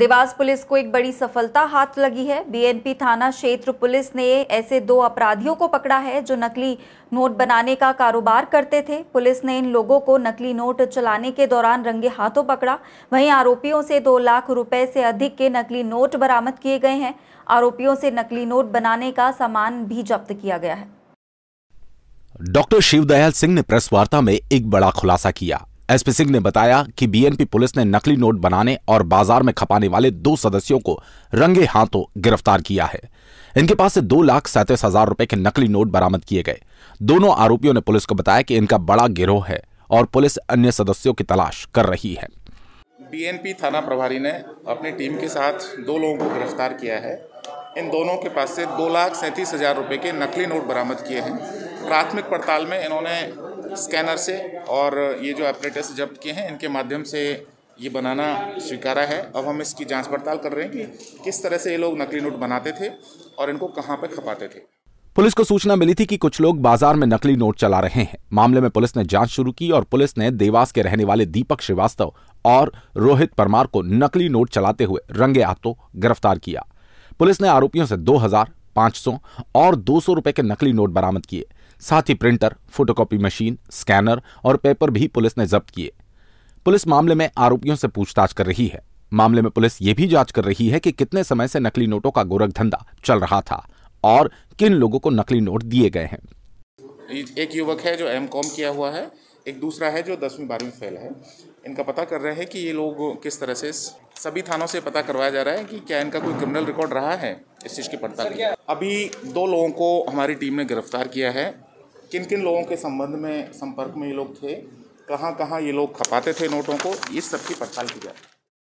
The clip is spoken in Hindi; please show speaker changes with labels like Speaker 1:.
Speaker 1: देवास पुलिस को एक बड़ी सफलता हाथ लगी है बीएनपी थाना क्षेत्र पुलिस ने ऐसे दो अपराधियों को पकड़ा है जो नकली नोट बनाने का कारोबार करते थे पुलिस ने इन लोगों को नकली नोट चलाने के दौरान रंगे हाथों पकड़ा वहीं आरोपियों से दो लाख रुपए से अधिक के नकली नोट बरामद किए गए हैं आरोपियों से नकली नोट बनाने का सामान भी जब्त किया गया है
Speaker 2: डॉक्टर शिवदयाल सिंह ने प्रेस वार्ता में एक बड़ा खुलासा किया एसपी सिंह ने बताया कि बीएनपी पुलिस ने नकली नोट बनाने और बाजार में खपाने वाले दो सदस्यों को रंगे हाथों गिरफ्तार किया है इनके पास से दो लाख सैंतीस हजार रुपए के नकली नोट बरामद किए गए दोनों आरोपियों ने पुलिस को बताया कि इनका बड़ा गिरोह है और पुलिस अन्य सदस्यों की तलाश कर रही है
Speaker 3: बीएनपी थाना प्रभारी ने अपनी टीम के साथ दो लोगों को गिरफ्तार किया है इन दोनों के पास से दो लाख सैंतीस हज़ार रुपये के नकली नोट बरामद किए हैं प्राथमिक पड़ताल में इन्होंने स्कैनर से और ये जो ऑपरेटर्स जब्त किए हैं इनके माध्यम से ये बनाना स्वीकारा है अब हम इसकी जांच पड़ताल कर रहे हैं कि किस तरह से ये लोग नकली नोट बनाते थे और इनको कहां पर खपाते थे
Speaker 2: पुलिस को सूचना मिली थी कि कुछ लोग बाजार में नकली नोट चला रहे हैं मामले में पुलिस ने जांच शुरू की और पुलिस ने देवास के रहने वाले दीपक श्रीवास्तव और रोहित परमार को नकली नोट चलाते हुए रंगे हाथों गिरफ्तार किया पुलिस ने आरोपियों से 2000, 500 और 200 रुपए के नकली नोट बरामद किए साथ ही प्रिंटर फोटोकॉपी मशीन स्कैनर और पेपर भी पुलिस ने जब्त किए पुलिस मामले में आरोपियों से पूछताछ कर रही है मामले में पुलिस ये भी जांच कर रही है कि कितने समय से नकली नोटों का गोरख धंधा चल रहा था और किन लोगों को नकली नोट दिए गए हैं
Speaker 3: एक युवक है जो एम कॉम किया हुआ है एक दूसरा है जो दसवीं बारहवीं फेल है इनका पता कर रहे हैं कि ये लोग किस तरह से सभी थानों से पता करवाया जा रहा है कि क्या इनका कोई क्रिमिनल रिकॉर्ड रहा है इस चीज़ की पड़ताल अभी दो लोगों को हमारी टीम ने गिरफ्तार किया है किन किन लोगों के संबंध में संपर्क में ये लोग थे कहाँ कहाँ ये लोग खपाते थे नोटों को इस सब की पड़ताल की जाए